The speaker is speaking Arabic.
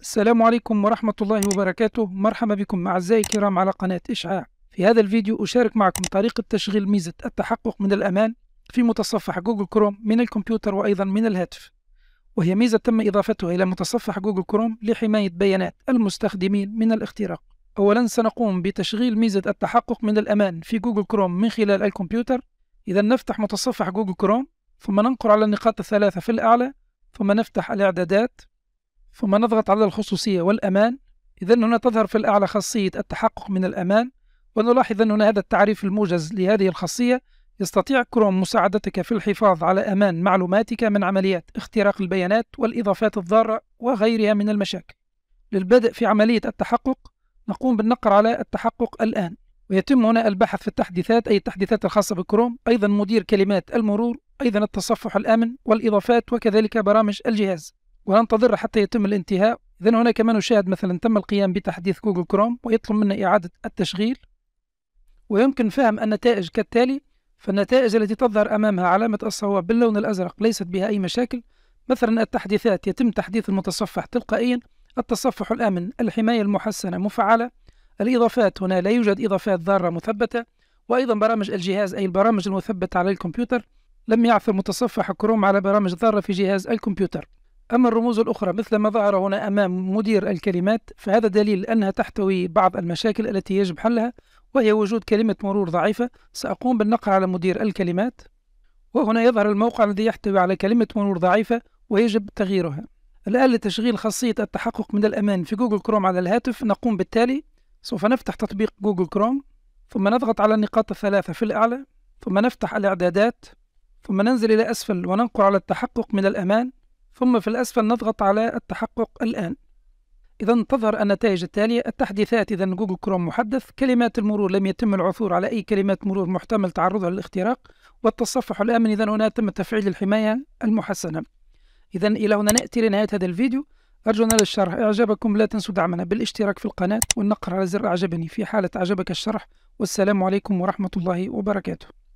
السلام عليكم ورحمة الله وبركاته مرحبا بكم أعزائي الكرام على قناة إشعاع في هذا الفيديو أشارك معكم طريقة تشغيل ميزة التحقق من الأمان في متصفح جوجل كروم من الكمبيوتر وأيضا من الهاتف وهي ميزة تم إضافتها إلى متصفح جوجل كروم لحماية بيانات المستخدمين من الاختراق أولا سنقوم بتشغيل ميزة التحقق من الأمان في جوجل كروم من خلال الكمبيوتر إذا نفتح متصفح جوجل كروم ثم ننقر على النقاط الثلاثة في الأعلى ثم نفتح الإعدادات ثم نضغط على الخصوصية والأمان إذا هنا تظهر في الأعلى خاصية التحقق من الأمان ونلاحظ أن هنا هذا التعريف الموجز لهذه الخاصية يستطيع كروم مساعدتك في الحفاظ على أمان معلوماتك من عمليات اختراق البيانات والإضافات الضارة وغيرها من المشاكل للبدء في عملية التحقق نقوم بالنقر على التحقق الآن ويتم هنا البحث في التحديثات أي التحديثات الخاصة بكروم أيضا مدير كلمات المرور أيضا التصفح الآمن والإضافات وكذلك برامج الجهاز وننتظر حتى يتم الانتهاء إذا هنا كمان نشاهد مثلا تم القيام بتحديث جوجل كروم ويطلب منا إعادة التشغيل ويمكن فهم النتائج كالتالي فالنتائج التي تظهر أمامها علامة الصواب باللون الأزرق ليست بها أي مشاكل مثلا التحديثات يتم تحديث المتصفح تلقائيا التصفح الآمن الحماية المحسنة مفعلة الإضافات هنا لا يوجد إضافات ضارة مثبتة وأيضا برامج الجهاز أي البرامج المثبتة على الكمبيوتر لم يعثر متصفح كروم على برامج ضارة في جهاز الكمبيوتر أما الرموز الأخرى مثل ما ظهر هنا أمام مدير الكلمات فهذا دليل أنها تحتوي بعض المشاكل التي يجب حلها وهي وجود كلمة مرور ضعيفة سأقوم بالنقر على مدير الكلمات وهنا يظهر الموقع الذي يحتوي على كلمة مرور ضعيفة ويجب تغييرها الآن لتشغيل خاصية التحقق من الأمان في جوجل كروم على الهاتف نقوم بالتالي سوف نفتح تطبيق جوجل كروم ثم نضغط على النقاط الثلاثة في الأعلى ثم نفتح الإعدادات ثم ننزل إلى أسفل وننقر على التحقق من الأمان ثم في الأسفل نضغط على التحقق الآن إذا تظهر النتائج التالية التحديثات إذا جوجل كروم محدث كلمات المرور لم يتم العثور على أي كلمات مرور محتمل تعرضها للاختراق والتصفح الآمن إذا هنا تم تفعيل الحماية المحسنة إذا إلى هنا نأتي لنهاية هذا الفيديو أرجو أن الشرح إعجابكم لا تنسوا دعمنا بالاشتراك في القناة والنقر على زر أعجبني في حالة أعجبك الشرح والسلام عليكم ورحمة الله وبركاته